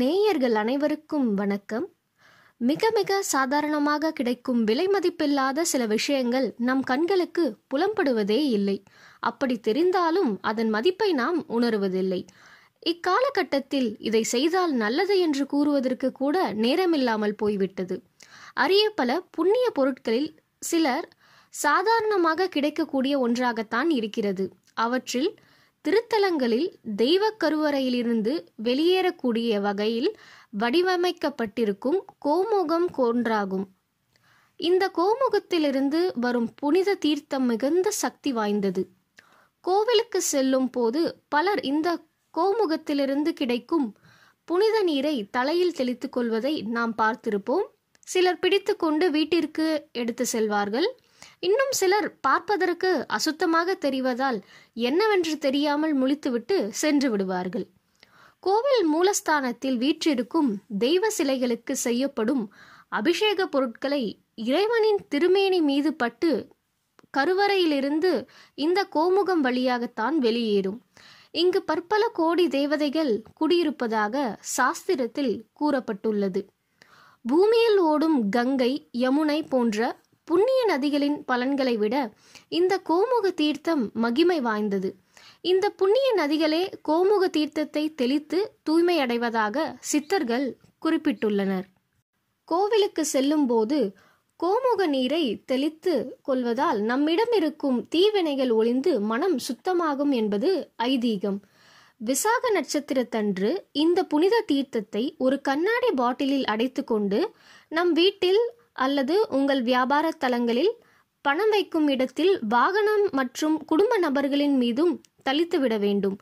நேயர்கள் அனைவருக்கும் வணக்கம் மிக மிக சாதாரணமாக கிடைக்கும் விலை மதிப்பில்லாத சில விஷயங்கள் நம் கண்களுக்கு புலம்படுவதே இல்லை அப்படி தெரிந்தாலும் அதன் மதிப்பை நாம் உணருவதில்லை இக்காலகட்டத்தில் இதை செய்தால் நல்லது என்று கூறுவதற்கு கூட நேரமில்லாமல் போய்விட்டது அரிய பல புண்ணிய பொருட்களில் சிலர் சாதாரணமாக கிடைக்கக்கூடிய ஒன்றாகத்தான் இருக்கிறது அவற்றில் திருத்தலங்களில் தெய்வ கருவறையிலிருந்து வெளியேறக்கூடிய வகையில் வடிவமைக்கப்பட்டிருக்கும் கோமுகம் கொன்றாகும் இந்த கோமுகத்திலிருந்து வரும் புனித தீர்த்தம் மிகுந்த சக்தி வாய்ந்தது கோவிலுக்கு செல்லும் போது பலர் இந்த கோமுகத்திலிருந்து கிடைக்கும் புனித நீரை தலையில் தெளித்துக் கொள்வதை நாம் பார்த்திருப்போம் சிலர் பிடித்துக்கொண்டு வீட்டிற்கு எடுத்து செல்வார்கள் இன்னும் சிலர் பார்ப்பதற்கு அசுத்தமாக தெரிவதால் என்னவென்று தெரியாமல் முழித்துவிட்டு சென்று விடுவார்கள் கோவில் மூலஸ்தானத்தில் வீற்றிருக்கும் தெய்வ சிலைகளுக்கு செய்யப்படும் அபிஷேக பொருட்களை இறைவனின் திருமேனி மீது பட்டு கருவறையிலிருந்து இந்த கோமுகம் வழியாகத்தான் வெளியேறும் இங்கு பற்பல கோடி தேவதைகள் குடியிருப்பதாக சாஸ்திரத்தில் கூறப்பட்டுள்ளது பூமியில் ஓடும் கங்கை யமுனை போன்ற புண்ணிய நதிகளின் பலன்களை விட இந்த கோமுக தீர்த்தம் மகிமை வாய்ந்தது இந்த புண்ணிய நதிகளே கோமுக தீர்த்தத்தை தெளித்து தூய்மையடைவதாக சித்தர்கள் குறிப்பிட்டுள்ளனர் கோவிலுக்கு செல்லும் போது கோமுக நீரை தெளித்து கொள்வதால் நம்மிடம் இருக்கும் தீவினைகள் ஒளிந்து மனம் சுத்தமாகும் என்பது ஐதீகம் விசாக நட்சத்திரத்தன்று இந்த புனித தீர்த்தத்தை ஒரு கண்ணாடி பாட்டிலில் அடைத்துக்கொண்டு நம் வீட்டில் அல்லது உங்கள் வியாபார தலங்களில் பணம் வைக்கும் இடத்தில் வாகனம் மற்றும் குடும்ப நபர்களின் மீதும் தளித்துவிட வேண்டும்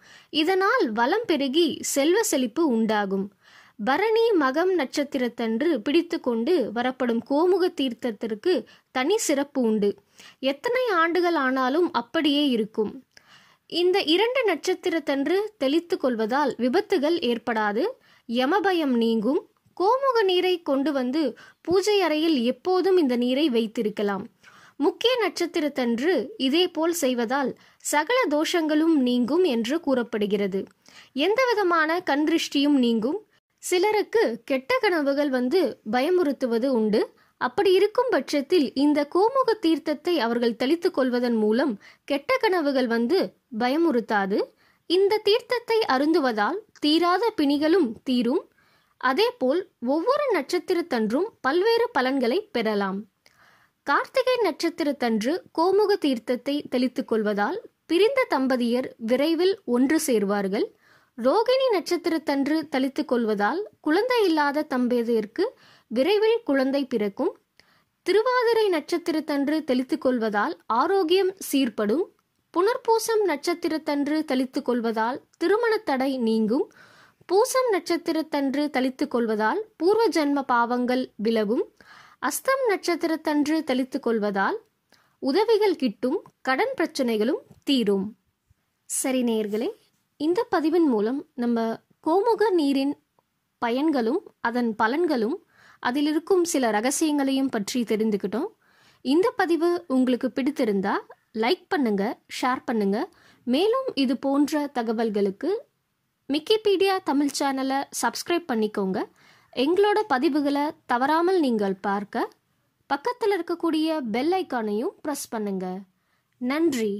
இதனால் வளம் பெருகி செல்வ செழிப்பு உண்டாகும் பரணி மகம் நட்சத்திரத்தன்று பிடித்து கொண்டு வரப்படும் கோமுக தீர்த்தத்திற்கு தனி சிறப்பு உண்டு எத்தனை ஆண்டுகள் ஆனாலும் அப்படியே இருக்கும் இந்த இரண்டு நட்சத்திரத்தன்று தெளித்து கொள்வதால் விபத்துகள் ஏற்படாது யமபயம் நீங்கும் கோமுக நீரை கொண்டு வந்து பூஜை அறையில் எப்போதும் இந்த நீரை வைத்திருக்கலாம் முக்கிய நட்சத்திரத்தன்று இதேபோல் செய்வதால் சகல தோஷங்களும் நீங்கும் என்று கூறப்படுகிறது எந்தவிதமான கண்திருஷ்டியும் நீங்கும் சிலருக்கு கெட்ட கனவுகள் வந்து பயமுறுத்துவது உண்டு அப்படி இருக்கும் பட்சத்தில் இந்த கோமுக தீர்த்தத்தை அவர்கள் தெளித்துக் கொள்வதன் மூலம் கெட்ட கனவுகள் வந்து பயமுறுத்தாது இந்த தீர்த்தத்தை அருந்துவதால் தீராத பிணிகளும் தீரும் அதேபோல் ஒவ்வொரு நட்சத்திரத்தன்றும் பல்வேறு பலன்களை பெறலாம் கார்த்திகை நட்சத்திரத்தன்று கோமுக தீர்த்தத்தை தெளித்துக் கொள்வதால் பிரிந்த தம்பதியர் விரைவில் ஒன்று சேர்வார்கள் ரோகிணி நட்சத்திரத்தன்று தளித்துக் கொள்வதால் குழந்தை இல்லாத தம்பதியருக்கு விரைவில் குழந்தை பிறக்கும் திருவாதிரை நட்சத்திரத்தன்று தெளித்துக் கொள்வதால் ஆரோக்கியம் சீர்படும் புனர்பூசம் நட்சத்திரத்தன்று தெளித்துக் கொள்வதால் திருமண தடை நீங்கும் பூசம் நட்சத்திரத்தன்று தளித்து கொள்வதால் பூர்வ ஜென்ம பாவங்கள் விலகும் அஸ்தம் நட்சத்திரத்தன்று தளித்து கொள்வதால் உதவிகள் கிட்டும் கடன் பிரச்சனைகளும் தீரும் சரி நேர்களே இந்த பதிவின் மூலம் நம்ம கோமுக நீரின் பயன்களும் அதன் பலன்களும் அதில் இருக்கும் சில ரகசியங்களையும் பற்றி தெரிந்துக்கிட்டோம் இந்த பதிவு உங்களுக்கு பிடித்திருந்தா லைக் பண்ணுங்க ஷேர் பண்ணுங்க மேலும் இது போன்ற தகவல்களுக்கு மிக்கிபீடியா தமிழ் சேனலை சப்ஸ்கிரைப் பண்ணிக்கோங்க எங்களோட பதிவுகளை தவறாமல் நீங்கள் பார்க்க பக்கத்தில் இருக்கக்கூடிய பெல் ஐக்கானையும் ப்ரெஸ் பண்ணுங்கள் நன்றி